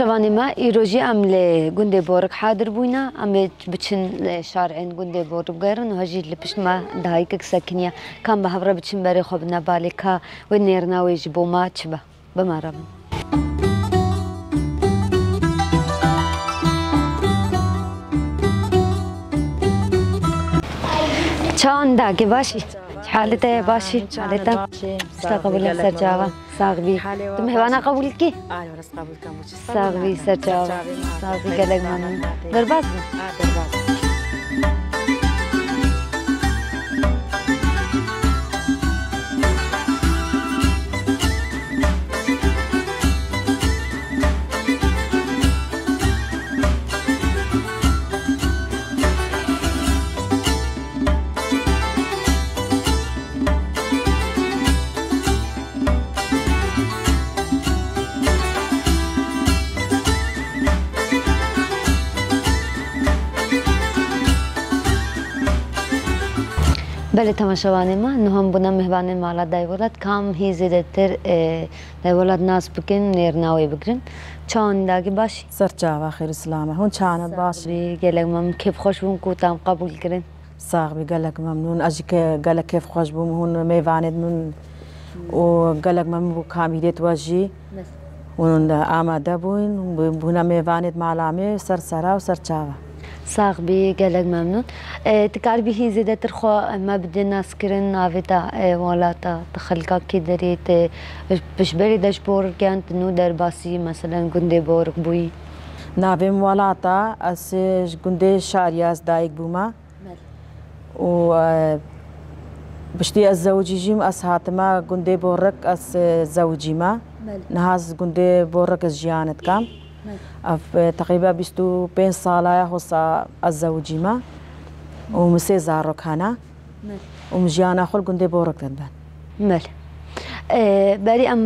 شواني ما ایروژی ام لی گنده بورک حاضر بوینا ام بچن شارعین گنده بورک گیرن و هجی لپشت ما دهایی که سکنیا کام به هفره بچن بری خوب نبالی که و بمارم چان داگه باشی؟ باشی حالة يا باشي حالة سر سرجاوة صاغبي تم هوانا قبول کی؟ قبول كي صاغبي سرجاوة صاغبي قلق مانا درباز درباز بله تماشاوان ما نهم بنا مهمان مالا دای ولاد کام هی زیده تر دای ولاد ناس بکن نیر ناوی بگرن چان داگی باشی سر و خیر سلامه هون چاند باشی؟ بی گلگ مم کیف خوش بون کوتام قبول کرن ساق بی گلگ ممنون اجی که گلگ کیف خوش بون هون میواند من و گلگ مم بو دت واجی هون آماده بون بونا میواند مالامه سر سرا و ساغ بی گلگ ممنون تکار به زیده تر خواه ما بده ناس کرن ناوی تا والاتا تخلقا کی داری تا پشبری دش بور گند نو در باسی مثلا گنده بور بوی ناوی والاتا از گنده شاریاز دایگ بوما و بشتی از زوجی جیم از حاتما گنده بورک از زوجی ما نهاز گنده بورک از جیانت کام تقریبا 25 ساڵایە هۆسا ئەزەوجیمە و مسێ زارڕۆکانە و ژیانە خۆل گوندێ بۆ ڕکدن بن مل اه، بەری ئەم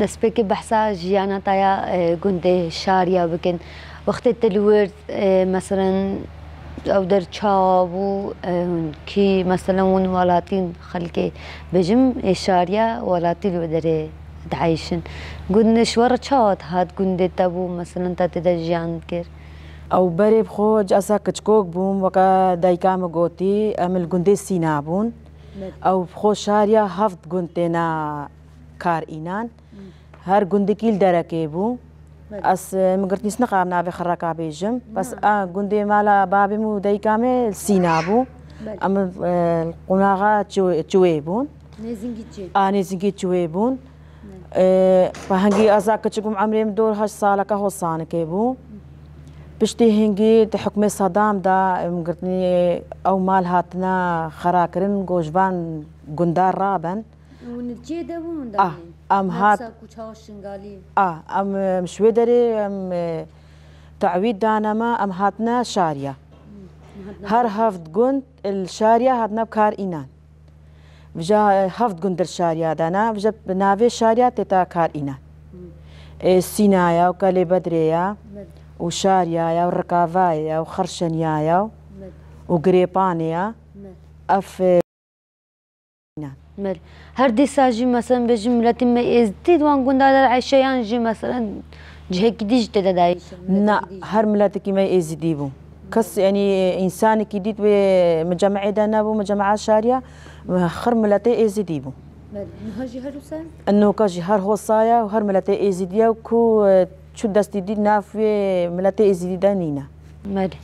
دەستپێکی بەحسا ژیانە تاە اه، گوندێ شاریا بکەن وەختێت دەلوورد اه، مەسەرەن ئەو دەرچاوبوو کی مثلا ون وڵاتین خەلکێ بجم ئێشاریا وڵاتی لۆ دعايشن گوند شور چات هات گوند تبو مثلا تا تدا جان کر او بری بخو جاسا کچکوک بوم وقا دایکام گوتی امل گوند سینا بون او بخو شاریا هفت گوندنا کار اینان هر گوندکیل درکه بو اس مگرت نیس نقام نابي خراكا بيجم بس نعم. اه قندي مالا بابي مو داي كامل سينابو ام القناغا آه، تشويبون نيزنجي تشويبون pa hangî azaka çigum Emrêm dor heş saleka hosanekê bû. Piştî hingî di hukmê Sadam da girtiniyê ew mal hatina xerakirin gojvan gundar rabin. Em hat em Şwêderê em تعوید دانما ام هاتنا شاریا هر هفت گند الشاریا هاتنا بکار اینان هەفت گوندر شاریادانا بژە ناوێ شاریات تێتا کارئینە سینایە و کەلێ بەدرێە و شاریایە و ڕکاوایە و خەرشەنیایە و و گرێپانەیە ئەف هەر دیساژی مەسن بێژی ملەتی مە ئێزدی دوان گوندادە عیشەیان ژی مەسەن جهێکی دیش دەدەدای هەر ملەتێکی مە ئێزیدی بوو کەس ئەنی ئینسانێکی دیت وێ مجەمعێدا نەبوو مجەمع شاریە هر ملتي ايزيدي بو هاجي هروسا انه كاجي هر هو صايا وهر ملتي ايزيديا وكو شو دستي دي نافي ملتي ايزيدي دانينا مد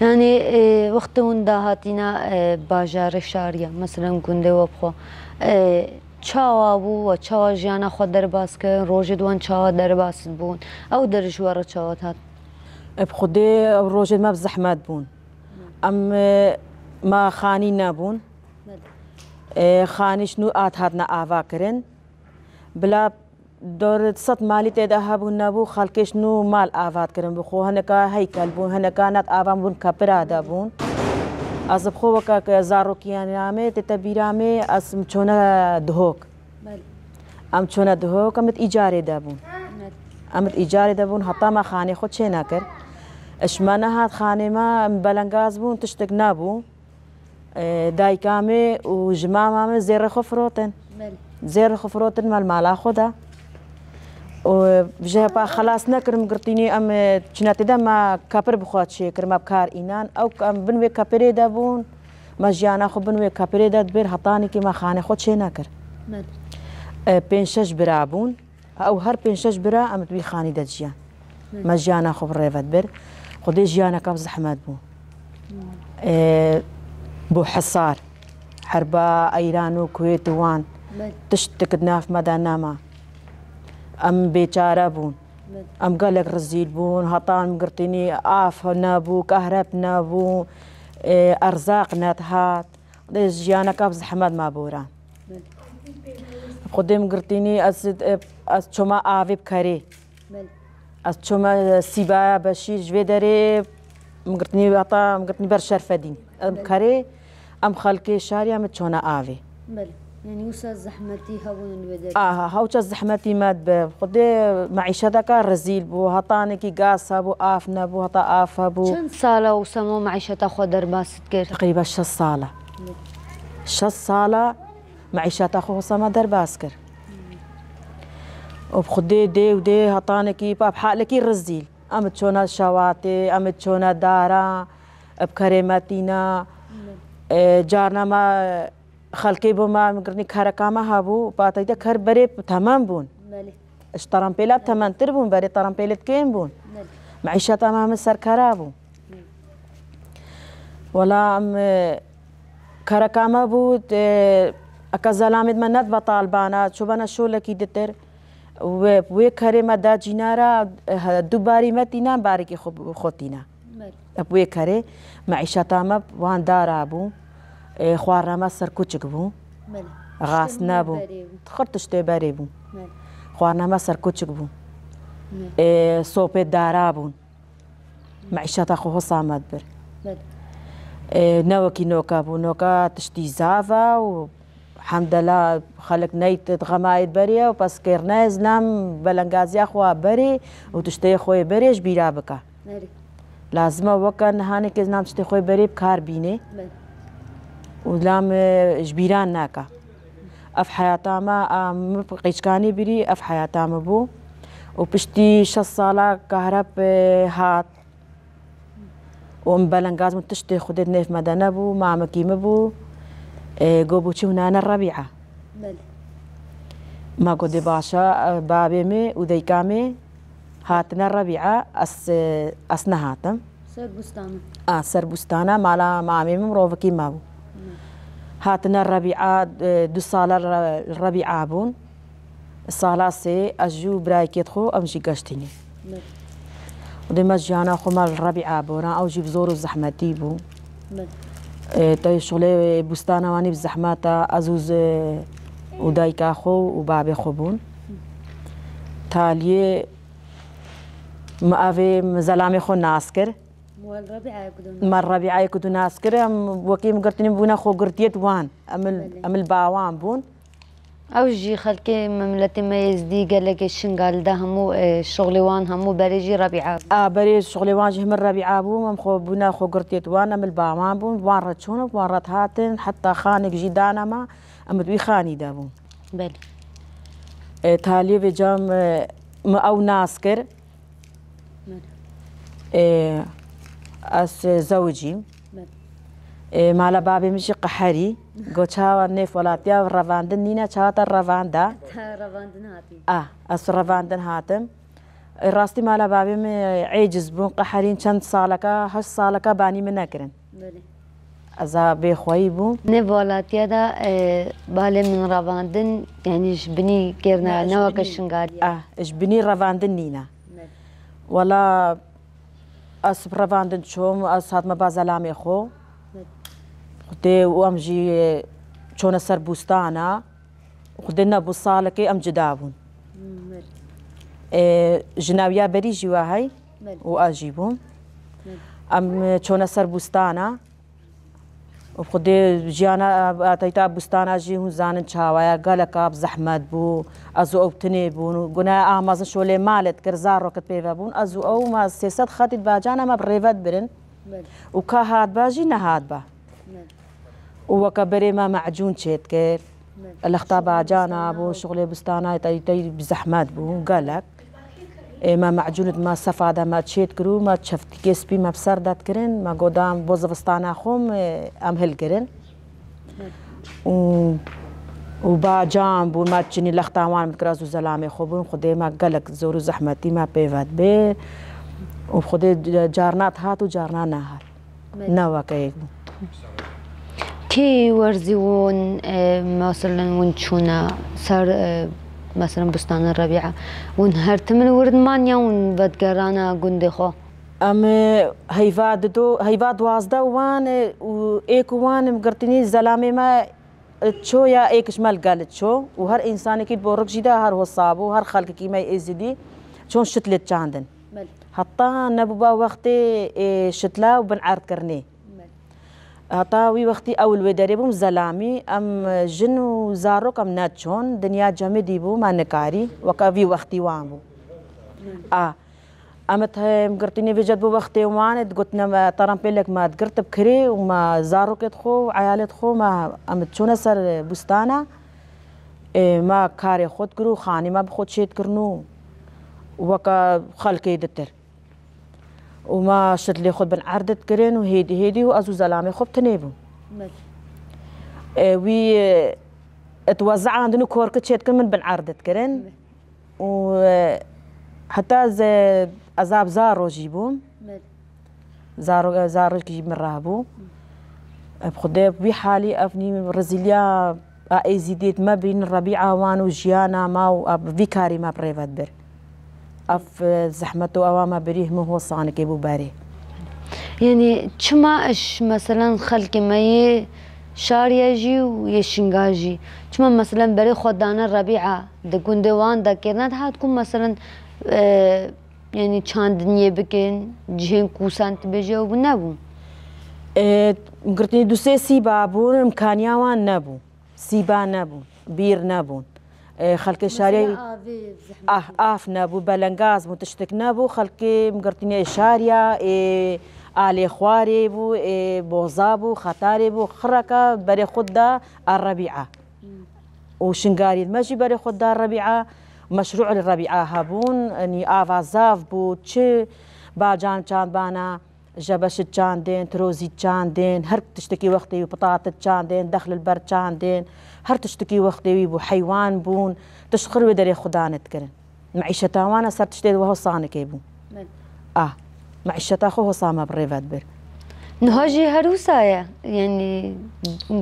يعني وقت وندا هاتينا باجار شاريا مثلا گنده وبخو چاوا بوو و چاوا ژیانە خۆ دەرباسکە ڕۆژێ دوان چاوا دەرباست بوون ئەو دەرژوەڕە چاوات هات خودێ ئەو ڕۆژێ مەب زەحمات بوون ئەم ما خانی نابوون خانش نو آت هاتنا آوا کرن بلا دور صد مالی تیدا هبون نبو خالکش نو مال آواد کرن بخو هنکا هیکل بون هنکا نت آوام بون کپرا دا بون از بخو وکا زارو کیانامه تیتا بیرامه از مچونا دهوک ام چونا دهوک امت اجاره دا بون امت اجاره دا بون حتا ما خانه خود چه نکر اشمانه هات خانه ما بلنگاز بون تشتک نبون دايكامي وجمامامي زير خفروتن زير خفروتن مال مالا خدا وجابا خلاص نكرم قرطيني ام جناتي دا ما كابر بخوات شي كرما بكار اينان او ام بنوي كابري دابون ما جيانا خو بنوي كابري داد بير هطاني كيما خاني خود شي نكر بين شش برابون او هر بين شش برا ام تبي خاني داد جيان ما جيانا خو بريفات بير خودي جيانا كاب زحمات بون بو حصار حربا ايران و كويت وان تشتك ناف مدى ناما ام بيچاره بون ام قلق رزيل بون هطان مقرطيني آف نابو كهرب نابو آه، ارزاق نتهات جيانا كابز حمد ما بوران خدم قرتيني از از چما آوي بكري از چما سیبا بشیر جوی داره مگرتنی عطا مگرتنی بر شرف دین ام کاری ام خالكي شاری ام چونه آوی بله يعني وسا زحمتي هون بدك اه هاوچا زحمتي ماد ب خدي معيشتك رزيل بو كي قاسا بو افنا بو هطا افا بو شن ساله وسمو معيشه خدر باست كير تقريبا شا ساله شا ساله معيشه خو سما در باسكر وبخدي دي ودي هطانكي باب حالكي رزيل ئەمە چۆنە شەواتێ ئەمە چۆنە دارا بکەرێمەتینە جارنامە خەڵکی بۆ ماگرنی کارەکامە هەبوو باتەیدە کەر بەرێ تەمەم بوون تەرمپێلا تەمەندتر بوون بەرێ تەرمپێلت کێم بوون معیشە تەمامە سەرکارا بوو وەڵام کارەکامە بوو ئەکە زەلامێت مە نەت بە تاالبانە چوبەنە شۆلەکی دتر وکره دا جینارا دوباری ما تینا باری که خود خود تینا اپ وکره معیشت ما وان دارا بو خوار ما سر کوچک بو غاس نبو خرتش ته بری بو خوار ما سر کوچک بو سوپ دارا بون معیشت خو سامد بر نوکی نوکا بو نوکا تشتی زاوا و حەمدەلا خەلک نەیتغەمایت بەریە و پەسکردنای زنام بەلەنگازیا خوا بەری و تشتەیە خۆی بەرێش بیرا بکە لازمە وەکە نهانێکی زنام شتی خۆی بەرێ بکار بینێ وزلامش بیران ناکە ئەف حیاتامە قیچکانی بری ئەف حیاتامە بوو و پشتی ش ساڵە کارەب هات وم بەلەنگازم تشتی خودت نێفمەدە نەبوو مامەکیمە بوو إيه، قبوشي أنا الربيعة بله ما قد باشا آه، بابي مي كامي هاتنا الربيعة أس أسنا هاتم بستانا آه سربستانا مالا مامي مروفكي مابو هاتنا الربيعة آه، دو صالة الربيعة بون صالة سي أجو براي كيتخو أمشي قشتيني ودي مجانا خمال الربيعة بونا أو جيب زورو الزحمة تيبو تای شغل اه، بستانوانی بزحمت ازوز اه، ودای که خو و باب خوبون تالیه مأوي زلامي خو ناسكر مال ربيعة يكدو ناسكر أم وكيم قرتني بونا خو قرتيت وان أمل أمل باوان بون ما ده همو خەلکی مەملەتیمەیز دی گەلێکی شنگالدا هەموو شغلیوان هەموو بەرێژی ڕبیعاب بەرێ شغلیوانجی هەمە ڕبیعابوو مەم خۆ بوونا خۆ گرتێتوانە مل بامان بوون وان ڕەچوون وان ڕەت هاتن حتا خانێکژی دانەما ئەمە دوی خانی دابوو اه، تالیێ جام ئەو اه، ناس کرد ئەس اه، زەوجیم مالا بابمیشی قحری گو چاوا نیف ولاتیا رواندن نینا چاوا تا رواندا رواندن هاتی آه از رواندن هاتم راستی مالا بابم عجز بون قحرین چند سالکا هشت سالکا بانی من نکرن بله از بخوایی بون نه ولاتیا دا بالا من رواندن یعنی جبنی کرنا نوکا شنگاری آه جبنی رواندن نینا ولا از رواندن چوم از هاتم بازلامی خو خودێ و ئەمژی چۆنە سەر بوستانە خودێ نەبوو ساڵەکەی ئەم جدا بوون ژناویا بەری ژیوا هەی و ئاژی بووم ئەم چۆنە سەر بوستانە خودێ ژیانە ئاتەیتا بستاناژی هونزانن چاوایە گەلەکە زەحمەت بوو ئەزوو ئەو تنێ بوون و گونای ئامازە شۆلێ مالت کردزار ڕۆکت پێوە بوون ئەزوو ئەو ما سێسەد خەتیت باجان ئەمە ڕێوەت برن و کا هاات باژی نەهات بە. وكبري ما معجون شيت كير الخطابة جانا بو شغلي بستانا تاي تاي بزحمات بو قالك إيه ما معجونت ما سفادة ما تشيت كرو ما تشفت كيسبي ما بسر دات كرن ما قدام بوزفستانا خوم إيه، ام هل كرن و وبا جام بو ما تشني لختاوان متكراز وزلامي خوبون خدي ما قالك زورو زحمتي ما بيفات بير وخدي جارنات هات وجارنا نهار نوا كيكو كي ورزيون آه، مثلا ونشونا صار آه، مثلا بستان الربيعة ونهرت من ورد مانيا ونبتقرانا قندي خو ام هيفاد دو هيفاد وازدا وان ايك وان مقرتني زلامي ما تشو يا ايك شمال قالت شو وهر انسان اكيد بورك جدا هر وصابو هر خلق كيما يزدي شون شتلت جاندن حتى نبوا وقتي إيه، شتلا وبنعرض كرنيه هەتاوی وەختی ئەو لێ دەرێ بووم زەلامی ئەم ژن و زارۆکەم نەچۆن دنیا جەمەدی بوو مانەکاری وەکەوی وەختی وان بوو ئا ئەمە گرتنی بێجێت بۆ وەختێ وانێت گوتنەمە تەڕم پێلێک مات گرت بکرێ ومە زارۆکێت خۆ و عیالێت خۆمە ئەمە چۆنە سەر بستانە ما کارێ خۆت گر و خانیمە بخۆ چێتکردن و وەکە خەڵکی دتر و ما شد لی خود بن عرضت کرن و هیدی هیدی و از زلام خوب تنیبم آه، وی اتوزع آه، عندنا كورك تشيت كم من بن بنعرضت كرن و آه، حتى ز عذاب زارو جيبوم زارو زارو جيب من رهبو بخدي بحالي افني برازيليا ايزيديت ما بين الربيعه وان وجيانا ما وفيكاري ما بريفات بر اف زحمت و اواما بريه مو هو صانك ابو باري يعني چما اش مثلا خلق ما شاریا جی و یه شنگا جی چما مثلا برای خود دانه ربیعه ده گنده وان ده که نه هات کم مثلا یعنی چند نیه بکن جهن کوسانت بجه و نبو گرتنی دو سه سیبا بون امکانیا وان نبو سیبا نبو بیر نبون خەڵکی شاری ئاف نەبوو بەلەنگاز بوو تشتێک نەبوو خەڵکی مگررتنیە شارە ئالێ خوارێ بوو بۆزا بوو خەتارێ بوو خڕەکە بەرێ خوددا ئەڕەبیعە و شنگاری مەژی بەرێ خوددا ڕەبیعە مەشروع ڕەبیعە هەبوون نی ئاوازاف بوو چ باجان چاندبانە ژەبەشت چاندێن ترۆزی چاندێن هەر تشتێکی وەختی و پتاتت چاندێن دەخل بەر چاندێن. هەر تشتکی وەختێوی بوو حەیوان بوون تشخڕوێ دەرێ خوددانت کرن معیشەتاوانە سەر شتێت وە هەسانەکەی بوو ئا معیشەتا خۆ هۆسامە بڕێڤات بر نهاژی هەروسایە یعنی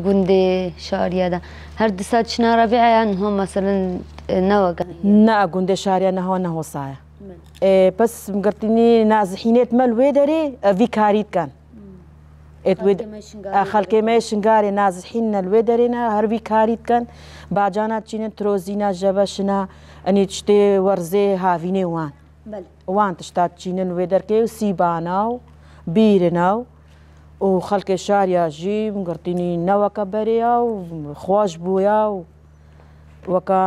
گوندێ شاریادا هەر دسا چناڕەبییان هۆ مەسەن نەوەگەن نا گوندێ شاریان نهو نەهۆسایە بس اه، گرتنی نازحينيت مال وێ دەرێ ئەڤی كان خەڵکێمە شنگارێ نازحینە لێ دەرێنە هەروی کاریت کەن باجانە چینە ترۆزیینە ژەبەشنا ئەنی شتێ وەرزێ هاوینێ وان وان تشتا چینن وێ دەرکێ و سیبانە و بیرنە و و خەڵکێ شاریا ژی گرتنی نەوەکە بەرەیە و خۆش بووە و وەکە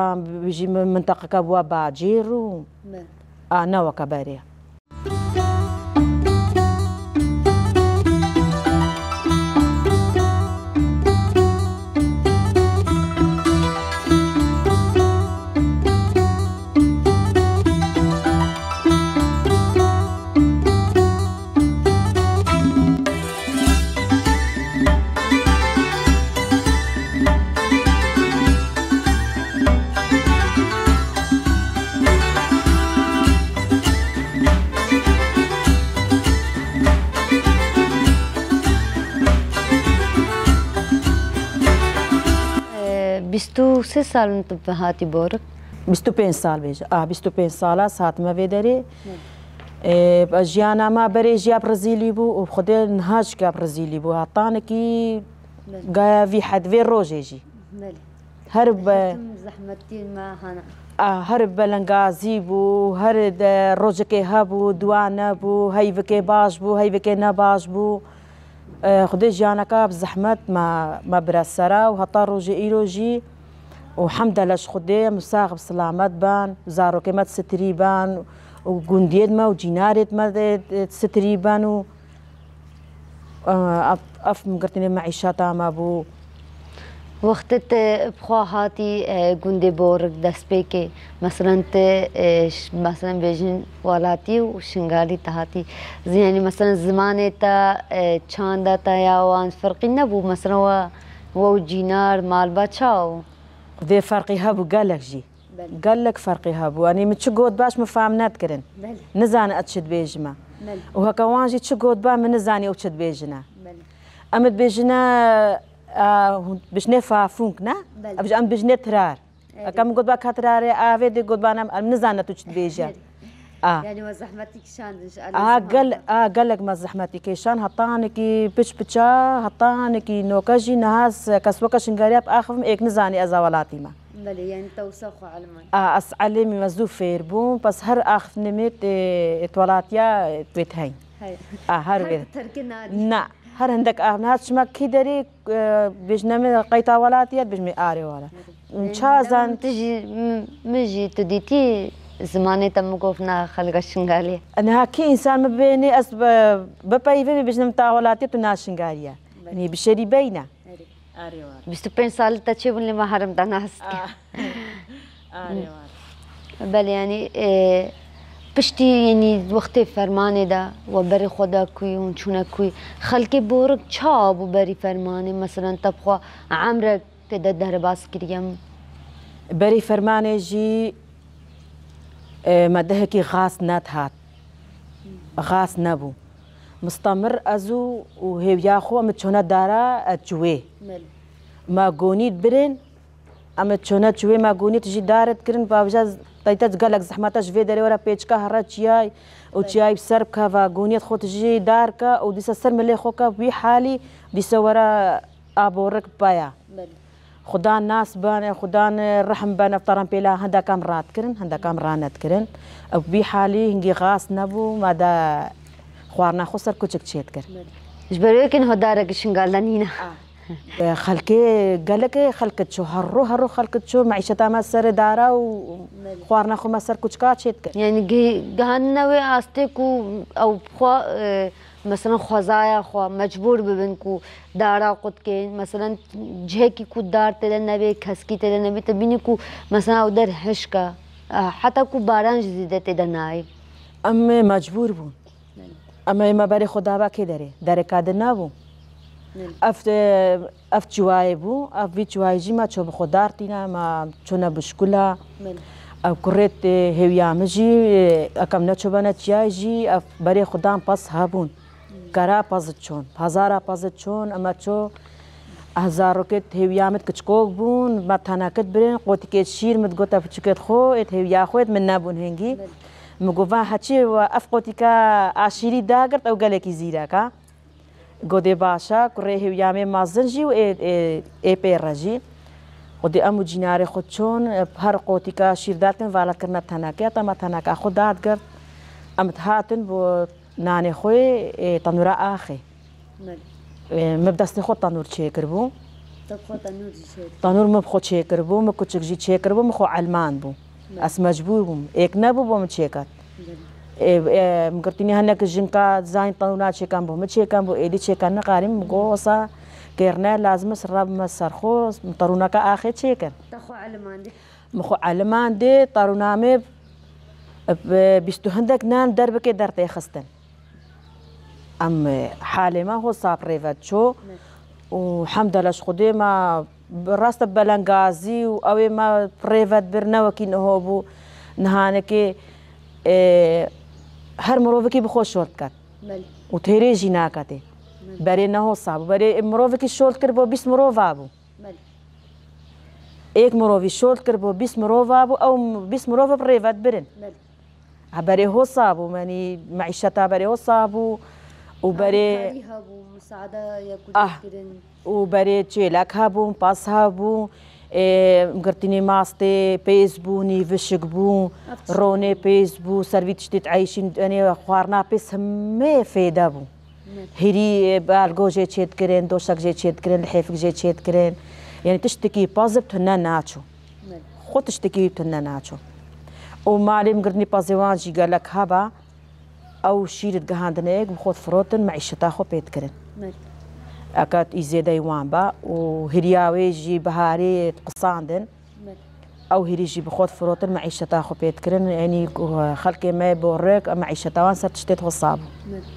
بژی منتەقەکە بووە باجیر و ئانەوەکە بەرەیە. تو سه سال تو هاتی بورک 25 سال بیج آه 25 ساله سات ما ویدری ژیانا ما بەرێ ژیا برزیلی بوو و خودێ نهاچکە برزیلی بوو هاتانێکی گایاوی حەدوێ ڕۆژێژی هەر بە هەر بە لەنگازی بوو هەر ڕۆژەکەی هەبوو دوانە بوو هەیڤکێ باش بوو هەیڤکێ نەباش بوو خودێ ژیانەکە زەحمەت ما برەسەرا و هەتا ڕۆژێ ئیرۆژی و حمدا لەش خودێ مساغب سلامەت بان زارۆکەمەت ستری بان و گوندێتمە و جینارێتمە ستری بان و ئەف گرتنێ مەعیشات ئاما بوو. وەختت بخوا هاتی گوندێ بۆڕک دەستپێکێ مەسرەن مەسرەن بێژین وڵاتی و شنگالی تەهاتی زیانی مەسرەن زمانێ تا چاندا تا یاوان فرقی نەبوو مەسرەوە وە و جینار مالبە چاو. بێ فەرقی هەبوو گەلێکژی گەلێک فەرقی هەبووانی من چ گۆت باش مفام ناتکردن نزانە ئەچت بێژمە و هەکەوانژی چ گۆت با من نزانانی ئەو چت بێژنە ئەمت بێژنە بژنێ فافونکنا ئەبژ ئەم بژنێ ترار ئەەکەم گوت با کاترارێ ئاوێ دێ گوتبانم ئەم نزانە تو چت بێژە. آه. يعني ما زحمتكشان ان اه قال اه قال لك ما زحمتكشان هطانكي بش بشا هطانكي نوكجي نهاس كسوكش انغارياب اخفم ايك نزاني ازاولاتي ما بلي يعني توسخ علمي اه اس علمي مزوف بوم بس هر اخف نميت اتولاتيا آه، تويت هاي اه هر تركنا نا هر عندك اهنات شما كي داري آه، بجنم قيتا ولاتيا بجمي اري ولا ان شاء زان تجي مجي تديتي زمانه تم گفتن خلق شنگالی نه کی انسان مبینی از بپایی و بیشتر تاولاتی تو ناشنگاریه یعنی بشری بینه بیست و پنج سال تا چه بله محرم دانست بله یعنی پشتی یعنی وقتی فرمانه دا و بر خدا کوی اون چونه کوی خلق بورگ چاب و بری فرمانه مثلا تبخوا عمرک تدد در باز کریم بری فرمانه جی مده کې غاز نه هات غاز نبو مستمر ازو وهي خو متشونه دارا تشوي ما جونيت برين اما تشونه تشوي ما جونيت جي دارت كرن باوجاز تايتات قالك زحمتاش في داري ورا بيتشكا هرا تشياي او تشياي بسربكا فا جونيت خو تجي داركا او ديسا سر ملي خوكا بي حالي ديسا ورا ابورك بايا ملي. خدا ناس بان خدا رحم بان فطران بلا هندا كام رات كرن هندا كام رانت كرن او بي حالي هنجي غاس نبو مادا خوارنا خسر كوتشك تشيت كر جبريكن هدارك شنقال لنينا خلكي قالك خلكت شو هرو هرو خلكت شو معيشتها ما سر دارا وخوارنا خو ما سر كوتشكا تشيت كر يعني قهنا وي استيكو او بخوا مثلا xwezaya xwe mecbûr bibin ku dara qut kên mesela cihekî ku dar tê de nebe keskî tê de nebe te bînî ku mesela ew der hişk e heta ku baran jî zîde tê de nayê em ê mecbûr bûn em ê me berê xwe davakê derê dereka din nabûn ev ev ciwayê bû ev vî ciwayê jî me çû bi xwe dar tîne me çûne bişkula ev kurêt hêwiya min jî ekem neçûbene çiyayê jî ev berê xwedan pas hebûn گرا پزد چون هزارا پزد چون اما چو هزارکت هیویامت کچکوک بون ما تناکت برین قوتی که شیر مت گوتا پچکت خو ات هیویا خوید من نبون هنگی مگوفا هچی و اف قوتی که عشیری داگرد او گله کی زیرا که گوده باشا کره هیویام مازن جی و ای, ای پیر جی ودي امو جناري خود چون هر قوتي کا شيرداتن والا کرنا تھانا کیا ما تھانا خود داد گر امت هاتن بو نانێ خۆی تەنورە ئاخی مە دەستی خۆ تەنور چێکرد بوو تەنور مە خۆ چێکرد بوو مە کوچکژی چێکرد بوو خۆ ئەلمان بوو ئەس مەجبور بووم ئێک نەبوو بۆ من چێکات گرتنی هەنێک ژینکە زانین تەنورا چێکان بوو من چێکان بۆ ئێدی چێکان نەقاریم گۆسا گێرنە لازمە سرڕابمە سەرخۆ تەڕوونەکە ئاخێ چێکرد مخۆ ئەلمان دێ تەڕوونامێ بیست هەندێک نان دەربکێ دەرتێ خستن ام حالي ما هو صابري فاتشو وحمد لله خدي ما راست بلنغازي او ما بريفات برناو كي نهوبو نهانكي إيه هر مروفكي بخوش شورت كات وتهري جناكاتي بري نهو صعب بري مروفكي شورت كربو بيس مروفابو ايك مروفي شورت كربو بيس مروفابو او بيس مروفا بريفات برن بري هو صابو ماني معيشتها بري هو صابو وبري آه وبري تشيلاك هابو باس هابون إيه، مقرتيني ماستي بيسبو نيفشكبو روني بيسبو سرفيت شتيت عايشين انا يعني خوارنا بيس همي فيدابو هيري إيه، بالغو جي تشيت كرين دوشك جي تشيت كرين الحيفك جي تشيت كرين يعني تشتكي بازبت هنا ناتشو خو تشتكي بتنا ناتشو ومالي مقرني بازيوان جي قال لك هابا او شیرت گهاندن ایگ بخود فروتن معیشتا خو پید کرن اکات ایزیده ایوان با و هریاوی جی بهاری قصاندن او هريجي بخود فروتن معيشتا خو بيت كرن یعنی خلقي ما بورک معيشتا وان صرت شتيت وصاب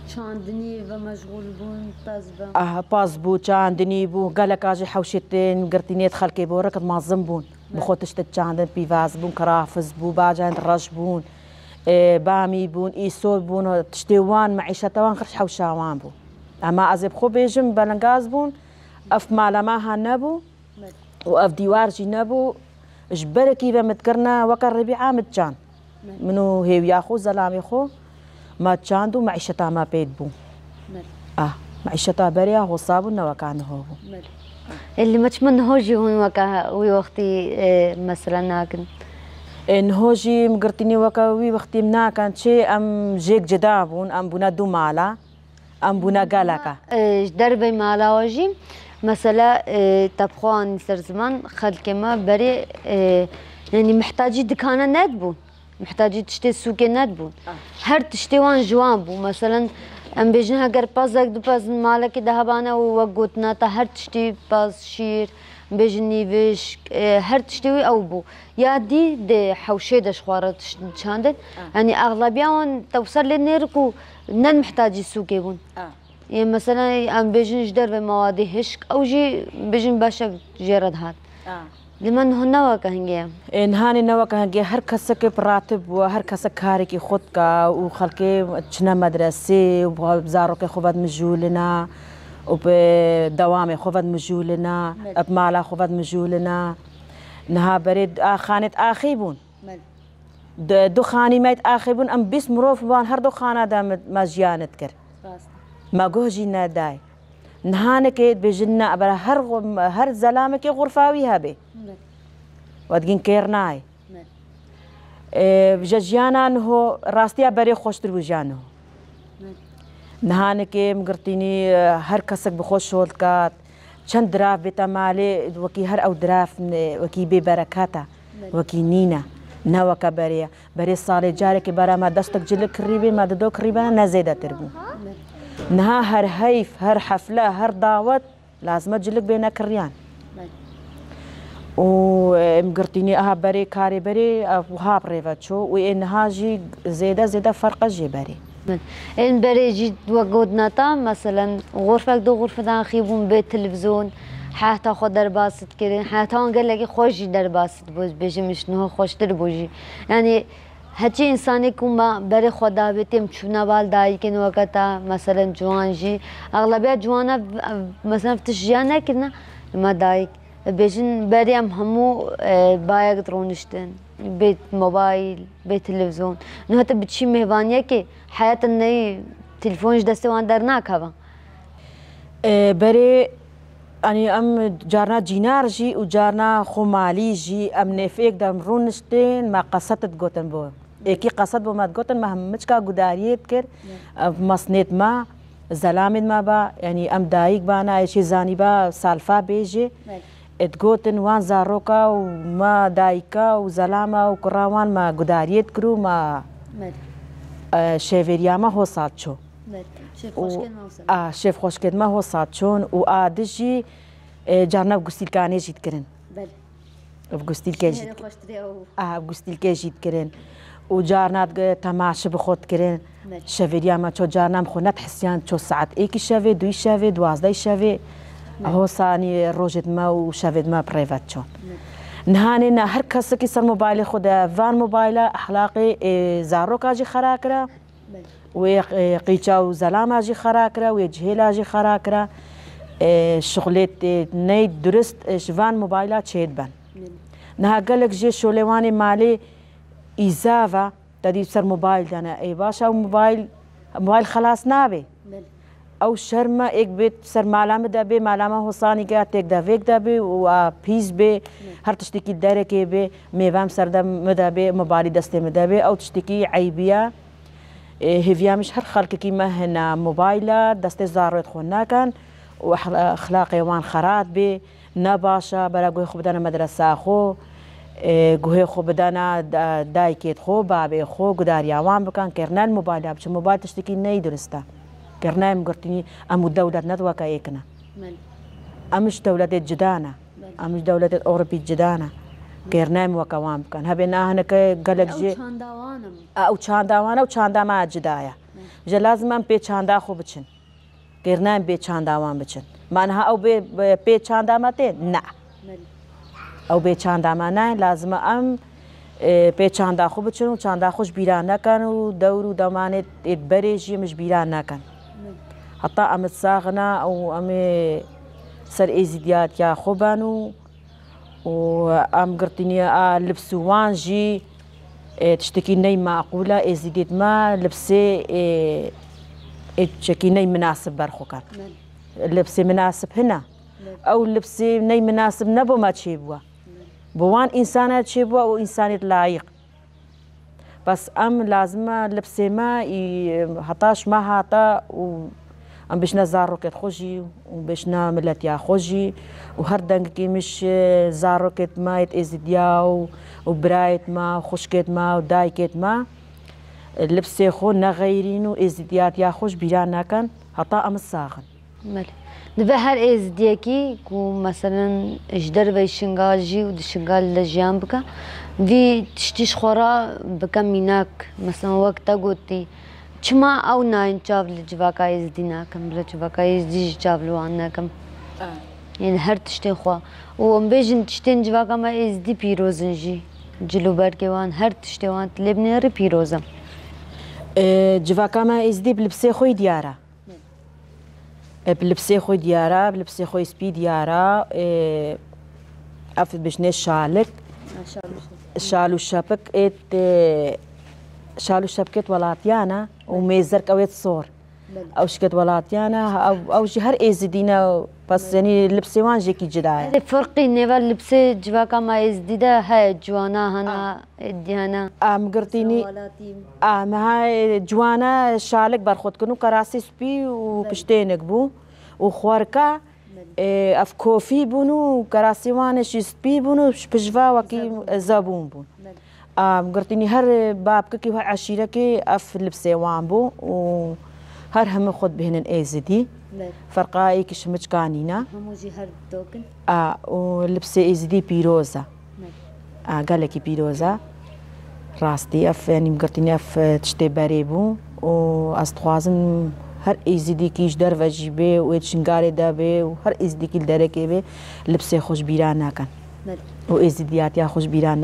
شاندني ومشغول بون بازبا اه بازبو شاندني بو قالك اجي حوشتين قرتينيت خلقي بوريك تمازم بون بخوت شتيت شاندن بيفاز بون کرافز بو باجان رش بون إيه، بامی بون بوون ئیسۆ تشتیوان معیشه توان قرش حوشاوان بوو ئەما ئەزێب خۆ بێژم بەلەنگاز بوون ئەف مالەما هەن نبو و اف دیوار جی نبو متکرنا ئەف دیوارژی نەبوو ژبەرەکی خو وەکە ڕێبی ئامتجان من و هێویاخۆ زەلامی خۆ ماچاند و مەعیشەتاما پێیت بوو مەعیشەتا آه، بەریا هۆسابوو هو بو اللي مش من هوجي هون وقتي إيه، مثلا ناكن Enhoji mgertini wakawi wakti mna kanche am jek jedabun am buna du mala am buna galaka. دربي مالا واجي مثلا تبخوان سرزمان خلق ما بري يعني محتاجي دكانة ندبون محتاجي تشتي سوق ندبون هر تشتي وان جوان بو مثلا ام بيجنها قر بازك دو باز مالك دهبانا ووقوتنا تا هر تشتي باز شير بژنیوش هەر تشتێوی ئەو بوو یادی دێ حوشێ دەشخوارە چاندن ئەنی ئاغڵبیاوان تەوسەر لێ نێرک و نەن محتاجی سووکێ بوون مەسەلا ئەم بێژنیش دەروێ ماوادی هشک ئەو ژی بژین باشە ژێرە هاات. لمن هنوا کهنگه انهانینوا کهنگه هر کس کې پراتب و هر کس کار کې خود کا او خلک چنه مدرسې او بازارو کې خوبت مجولنا وبدوامي خفض مجولنا بمالا خفض مجولنا نها بريد آخانة آخيبون دو خاني ميت آخيبون أم بيس مروف بان هر دو خانة دا ما جيانت كر ما قوه جينا داي نهانك بجنة برا هر غم هر زلامك غرفاوي هبي ودقين كيرناي اه، بججيانا هو راستيا بري خوشتر بجانو نهانکم گرتینی هر کسک بخوش شد کات چند دراف بیت مالی وکی هر او دراف وکی بی برکاتا وکی نینا نه وکا بریا برای سال جاری که برای ما دستک جلو کریبی ما دو کریبا نزیده تر بو نه هر حیف هر حفله هر دعوت لازمه جلو بینا کریان و مقرتيني اها بري كاري بري وها بريفاتشو وانها جي زيدا زيدا فرقه جي بري این جد و گود نتا مثلا غرفة دو غرفه دان خیبون به تلویزیون حتا خود در باست کردن حتا انگار لگی خوشی در باست بود میشنه نه خوشتر بودی یعنی هچی انسانی که ما بر خدا بیتیم چون بال دایی کن وقتا مثلا جوان جی اغلبیت جوانا مثلا فتش جیانه کنن ما دایی بێژن بەریام هەموو آه، بایەک ڕۆنیشتن بێت مۆبایل بێت تلڤزۆن نهتە بچی مێوانیەکێ حەتن نەی تلفۆنش دەستێوان دەرناکەوە آه، بەرێ ئەنی يعني ئەم جارنا جینارژی و جارنا خۆمالیژی ئەم نێفێک دەم ڕوونشتێن ما قەسەتت گوتن بۆ ئێکی قەسەت بۆ مات گوتن مە هەمچکا گوداریت کرد مەسنێت ما زەلامێن ما بە ینی ئەم دایک بانایەکی زانی بە سالفا بێژێ. ادگوتن وان زاروکا و ما دایکا و زلاما و کراوان ما گداریت کرو ما شیوریاما هو سات چو شیف خوشکد ما هو سات چون و آدشی جانب گستیلکانه جید کرن اف گستیلکه جید کرن گستیلکه جید کرن و جارنات تماشه بخود کرن شیوریاما چو جارنام خونت حسیان چو ساعت ایکی شوه دوی شوه دوازده شوه هۆسانی ڕۆژێت ما و شەوێت ما پڕێڤەت چۆن. نهانێ نا هەر کەسێکی سەر مۆبایلی خوددا ڤان مۆبایلە حلاقی زارۆکاژی خەراکرا وێ قیچا و زەلاماژی خەراکرا وێ جهێلاژی خەراکرا شغلێت نەی درست ژوان مۆبایلا چێت بن. نها گەلێک ژێ شۆلێوانی مالی ئیزاوە دەدی سەر مۆبایل دەنە ئەی باشە و مۆبایل خلاص نابێ ئەو شەرمە ئێک بێت سەرمالامەدا بێ مالامە هۆسانیکە تێکدا وێکدا بێ و پیس بێ هەر تشتێکی دەرەکێ بێ مێوام سەردەمەدا بێ مەباری دەستێمەدا بێ ئەو تشتێکی عیبە هێویامش هەر خەڵکێکی مەهێنا مۆبایلە دەستێ زارڕێت خۆ ناکەن و خلاقێوان خەرات بێ نەباشە بەراگوێ خۆ بدەنە مەدرسا خۆ گوهێ خۆ بدەنە دایکێت خۆ بابێ خۆ گوداریاوان بکەن کردنان مۆبایلدا بچە مۆبایل تشتێکی نەی درستە. پێرنایم گرتنی ئەم دەولەت نەتوەکە یەکنە ئەمش دەولەتێت جدانە ئەمش دەولەتێت ئەوروپی جدانە پێرنایم وەکەوان بکەن هەبێ ناهنەکە گەلەکژێ ئەو چانداوانە و چانداما جدایە ژە لازمان پێ چانداخۆ بچن گێرنایم بێ چانداوان بچن مانها ئەو پێ چاندامەتێ نە ئەو بێ چاندامانای لازمە ئەم پێ چانداخۆ بچن و چانداخۆش بیران نەکەن و دەور و دەمانێت ئێت بەرێژی مش بیران نەکەن حتى ام تساغنا او ام سر ايزيديات يا خوبانو و ام قرطينيا آه، لبس وانجي إيه، تشتكي ني معقوله ازيديت ما لبسي إيه، إيه، تشكي ني مناسب برخو كان نعم. لبسي مناسب هنا نعم. او لبسي ني مناسب نبو ما تشيبوا نعم. بوان انسانات تشيبوا وانسانات لايق بس ام لازم لبسي ما هطاش ما هطا و ئەم بشنە زارڕۆکێت خۆشی و بشنا ملەت یا خۆشی و هەر دەنگکی مش زارڕۆکێت مایت ئێزیدیا و و برایت ما خوشکێت ما و دایکێت ما لبسێ خۆ نەغەیرین و ئێزیدیات یا خۆش بیران ناکەن هەتا ئەمە ساغن دبە هەر ئێزدیەکی و مەسەرن ژدەربەی شنگاژی و دشنگال لە ژیان بکە دی تشتیش خۆرا بکەم میناک مەسن وەک تەگوتی. او Чма ау найн чавли чувака издинакам, бля чувака издиж чавлу аннакам. يعني هر تشتين خو او ام بيجن تشتين جواكا ما از دي بيروزن جي جلو بركي وان هر تشتين وان تلبني ري بيروزم جواكا ما از دي بلبسي خو ديارا بلبسي خو ديارا بلبسي خو سبي ديارا افت بشني شالك شالو شابك ات شالوو شەبکێت وڵاتیانە و مێزەر ئەوێت سۆر ئەو شکێت وڵاتیانە ئەوژی هەر ئێزیدینە پەسێنی لپسێوانژێکی جدایە فڕقی نێوە لپسێ جوواکەما ئێزدیدا هەیە جوانە هەنا دیانە ئامگرتینی ئامەهای جوانە شالێک بەرخۆتکردن و کەراسی سوپی و پشتێنێک بوو و خوارکە ئەف کۆفی بوون و کەراسیوانێکی سپی بوون و پژواوەکی زەبوون بوون. گرتنی هەر بابکەکی هەر عشیرەکەی ئەف لبسێوان بوو و هەر هەمە خۆت بهێنن ئێزدی فەرقایەکی شمچکانینە لبسێ ئێزدی پیرۆزە گەلێکی پیرۆزە ڕاستی ئەف نیم گرتنی ئەف تشتێ بەرێ بوو و ئەستخوازم هەر ئیزیدیکیش دەرڤەژی بێ و چنگارێ دەبێ و هەر ئیزدیکی دەرەکێ بێ لبسێ خۆش بیران ناکەن و ئێزیدیات یا خۆش بیران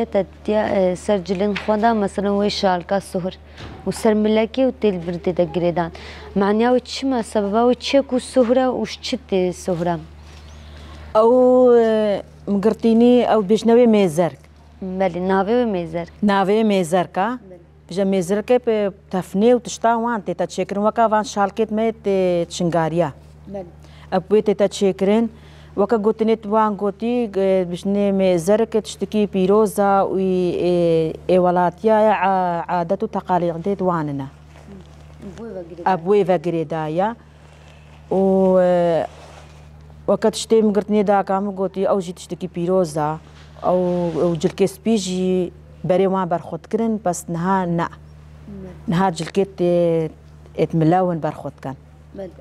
Şirkete sercilin xoda mesela o şalka suhur. U ser milleki u tel birdi de giredan. Manya u çima sababa u çek u suhura u şçiti suhura. او مقرطيني او بجنوي ميزرك بلي ناوي ميزرك ناوي ميزركا بجا ميزرك تفني وتشتا وان تي تشكرن وكا وان شالكيت مي تشنغاريا بلي ابوي تي تشكرن وكا قوتنيت وان قوتي بشني مي زرك تشتكي بيروزا وي ايوالاتيا عادات وتقاليد ديت واننا ابويفا جريدايا و وكا تشتي مقرتني داكا قوتي او جي تشتكي بيروزا او جلكيس بيجي بري وان برخوت كرن بس نها نا نهار جلكيت اتملاون برخوت كان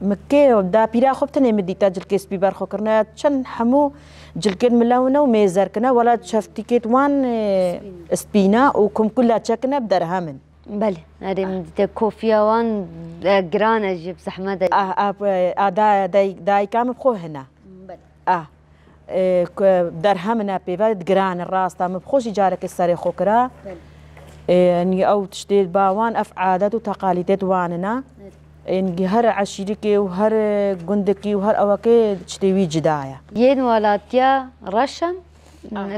مکه و دا پیرا خوب تنه می خۆ بتنێ مدیتا جلکەسبی بەرخۆکردنە چەند هەموو جلکرد ملاونە و مێزارکردە وڵات شفتیکێت وان اه، سپینا و کم بدر بله وان کومکولا چەکنە بدەرهامن بەێ ئەێ دیتە کۆفیاوان گرانە ژێ سەحمە ئادا اه، اه، دایکام بخۆ هەنا دەرهەمە پێوەت گرانە ڕاستە من خۆشی جارێکی سەرێ خۆکرا ئەو تشتێت باوان اف عادات و تەقالیتێت واننا هر इनकी हर अशीरे के हर गुंद की हर अवा के चतेवी जदाया येन वालातिया रशन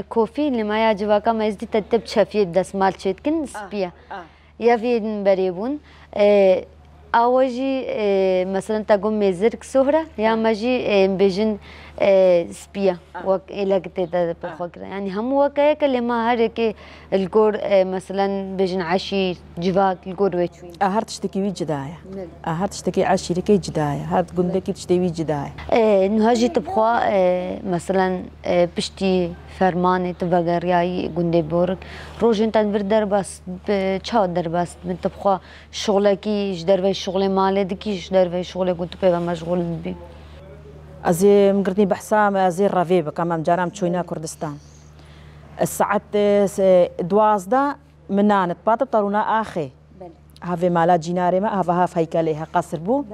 كوفي لما يعجبها كما يزدي تتب شفيت دس مال شيت كن سبيا يا في بريبون اوجي مثلا تقوم مزرك سهرة یا ماجي بيجن spija, ilagte da përkhokra. Yani hem vakaya kalema her ki الكور آه، مثلا بجن عشير جواك الكور ويتشوي أهر تشتكي وي جدايا نعم. أهر تشتكي عشي ركي جدايا هاد قندك نعم. تشتكي وي جدايا آه، نهاجي تبخوا آه، مثلا بشتي فرمانه تبغر ياي قندي بورك روجن تان بردر بس تشاو در بس من تبخوا شغلكي جدر وي شغل مالي دكي جدر وي شغل كنت بيبا مشغول بي ازي مگرنی بحسام ازي ڕەڤێ كمان جرام تشوينا كردستان کوردستان. دواز دا منان پاتە طرونا اخي هاوێ مالا جيناري ما جینارێمە هاف فیکە قصر بو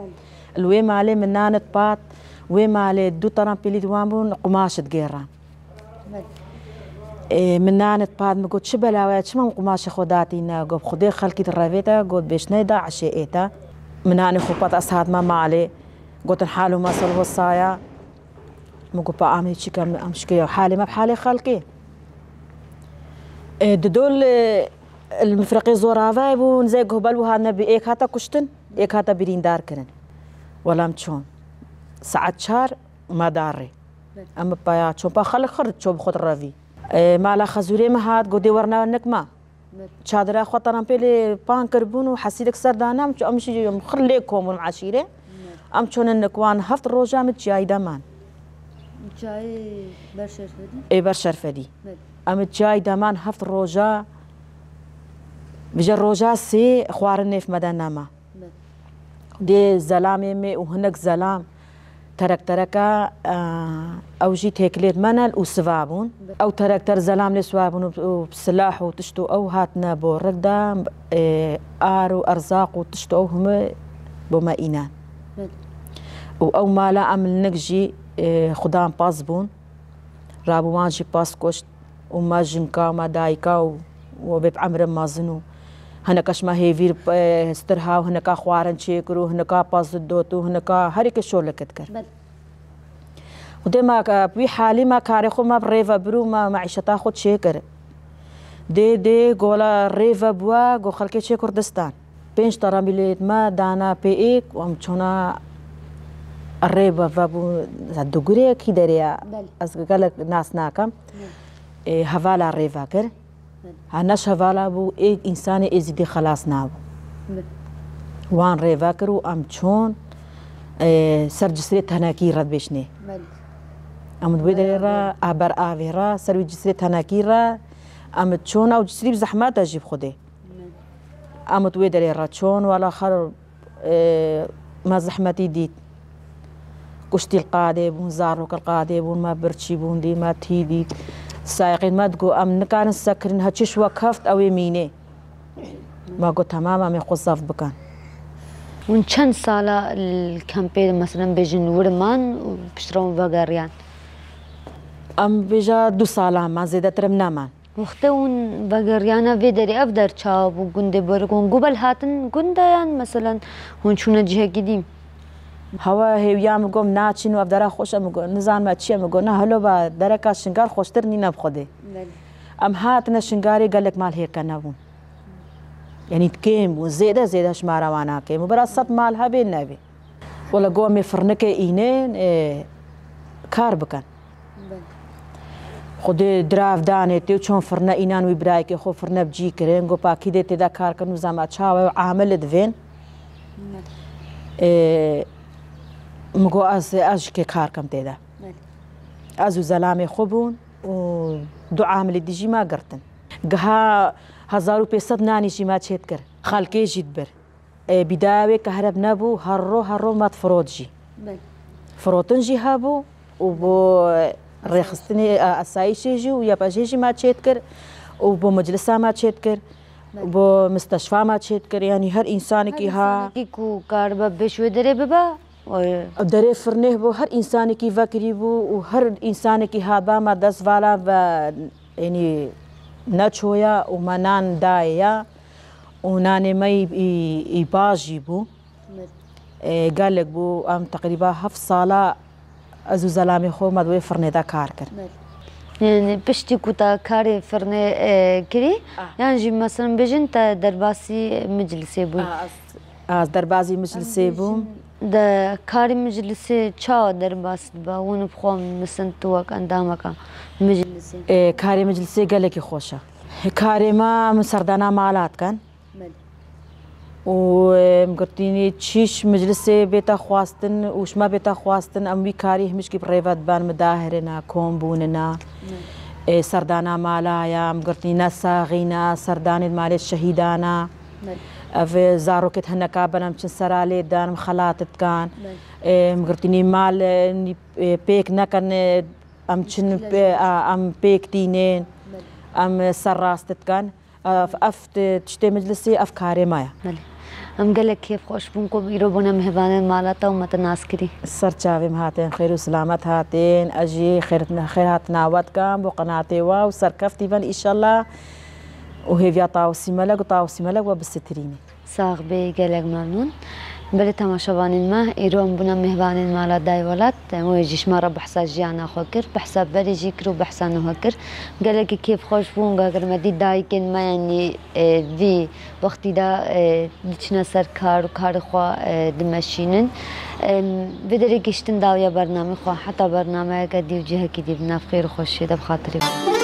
الوي مالي منان تبات وي مالي دو طرام دوو تەران پێلی دوان بوون قماشت گێڕە. منانت پات مگوت چ بەلاوەیە چمەم قماشە خودي ناگۆب خودێ خەڵکیت بيش نايدا عشي ايتا منان خوبات اسهاد ما مالي قلت لحالهم وصل وصايا مقبا عامل شكم امشكيه وحالي ما بحالي خلقي إيه، دول إيه، المفرقي زورا فايب ونزي قبل وهانا بإيك هاتا كشتن إيك هاتا برين دار كرن ولا متشون ساعة شهر ما داري أما بايا تشون با خلق خرج تشون بخط الرافي إيه، ما لا خزوري ما هاد قدي ورنا ونك ما شادرا أنا بيلي بان كربون وحسيدك سردانا أمشي خر ليكم والمعاشيرين ئەمچۆنن نکوان هەفت ڕۆژامت جیایدەمان ئێبەر شەرفەدی ئەمت جای دەمان هەفت ڕۆژە بژە ڕۆژە سێ خوارن نێفمەدە نامە دێ زەلامێ مێ و هەنەک زەلام تەرەکتەرەکە ئەوژی تێکلێت مەەل و سوا بوون ئەو تەرەکتەر زەلام لێ سوابوون و پسلاح و تشت و ئەو هاتنە بۆ ڕێکدا ئار و ئەرزاق و تشت ئەو هەمە بۆ مە ئینان و ئەو مالا ئەمل نەکژی خوددان پاس بوون ڕابوانجی پاس کۆشت و ماژنکا مادایکا و و بێ ئەمرە مازن و هەنەکەشمە هێویر هستر هاو هەنەکە خوارن چێکر و هەنەکە پاس دۆت و هەنەکە هەرێکە شۆلەکەت کرد. خودێماکە بوی حالیمە کارێ خۆمە ڕێڤە برومە مەعیشەتا خۆت چێکرد. دێ دێ گۆڵە ڕێڤە بووە گۆ خەڵکی چێ کوردستان. پێنج تەڕەمیلێتمە دانا پێ ئێک ئەم چۆنا قريبة فابو دغوري كي داريا أزغالك ناس ناكم هفالا ريفا كر هناش هفالا بو إيه إنسان إزدي خلاص نابو وان ريفا كرو أم چون سر جسري تهناكي رد بشني أم دوي داريا أبر آوي را سر جسري تهناكي را أم چون أو جسري بزحمات أجيب خده أم دوي داريا را چون ولا خر ما زحمتي ديت قشتي القاده بون زاروك القاده بون ما برتشي بون دي ما تهيدي السائقين ما تقو أم نكان السكرين هتشش وقفت أو يميني ما قلت تماما من قصاف بكان من چند ساله الكامبين مثلا بيجن ورمان وبشترون بقريان ام بيجا دو ساله ما زيدت رمنامان وقتون بقريانا بيدري أفدر شاب وقندي برقون قبل هاتن گنده یان مثلا هون چونه جهة گیدیم هەوە هێویان گۆم ناچین و ئەفدەرا خۆشە مگۆ نزانمە چیە مگۆنا هەلۆ بە دەرەکە شنگار خۆشتر نی نەبخۆدێ ئەم هاتنە شنگاری گەلێک مال هێکە نەبوون یعنی کێم بوو زێدە زێدە شماراوانناکەیم و بەرا سەد مال هەبێ نەبێ وە لە گۆمێ فرنەکە ئینێن کار بکەن خودێ دراودانێت تێ و چۆن فرنە ئینان وی برایکێ خۆ فرنە بجی کرێن گۆ پاکی دێت تێدا کارکەن و زاما چاوە و عاملت دوێن میگو از از که کار کم تیدا از زلام خوبون و دو عامل دیجی ما گرتن گها هزار و پیصد نانیشی ما چید کر خالکی جید بر بداوی که هرب نبو هر رو هر رو مات فرود جی فروتن جی هبو و بو ریخستن اسایش جی و یا پاشه جی ما چید کر و بو مجلس ما چید کر بو مستشفا ما چید کر یعنی هر انسانی که ها کو کار به بشوی دره ببا ئەو دەرێ فرنێ بۆ هەر ئینسانێکی ڤەکری بوو و هەر ئینسانێکی هابامە دەستوالا بە ینی نەچۆیە و مەنان دایە و نانێمەی ئیباژی بوو گالێک بوو ئەم تقریبا هەف ساڵە ئەز و زەلامی خۆمە دوێ فرنێدا کار کرد. پشتی کوتا کاری فرنێ کری یانژی مەسن بژین تا دەرباسی مجلسێ بوو. ئاز دەربازی مجلسێ بووم. د کاری مجلسی چا دەرباست بە ون بخۆم مسن تووەک ئەندامەکە کاری مجلسی گەلێکی خۆشە کارێمە مسەردانا مالاتکەن گرتینی چیش مجلسێ بێتە خواستن وشمە بێتە خواستن ئەموی کاری هەمشکی پڕێڤەتبان مداهرێنا کۆمبووننا سەردانا مالایە گرتینە ساغینە سەردانێت مالێت شەهیدانە. في زاروكت هنا كابنا مشن سرالي دان مخلاطت كان مقرتني نعم. إيه، مال بيك نكن أمشن نعم. آه، أم بيك تينين نعم. أم سراستت كان أفت تشتي مجلسي أفكاري مايا هم قال لك كيف خوش بونكم يروبونا مهبان مالتا وما تناس كري سرچاوي هاتين خير وسلامت هاتين أجي خيرتنا خير هاتنا واتكم بقناتي واو سركفتي بن إن شاء الله وهيفيا طاوسي ملك وطاوسي ملك وبستريني ساغ بي قالك ممنون بل تماشبان ما إيرون بنا مهبان ما لا داي ولات ويجيش ما رب حساب جيانا خوكر بحساب بلي جيكرو بحسان هوكر قالك كيف خوش بون قاقر ما دي داي كان ما يعني في وقت دا ديشنا سر كار وكار خوا دمشينن بدري قشتن داويا برنامج خوا حتى برنامج قد يوجيه كدي بنا خير خوش شيدا بخاطري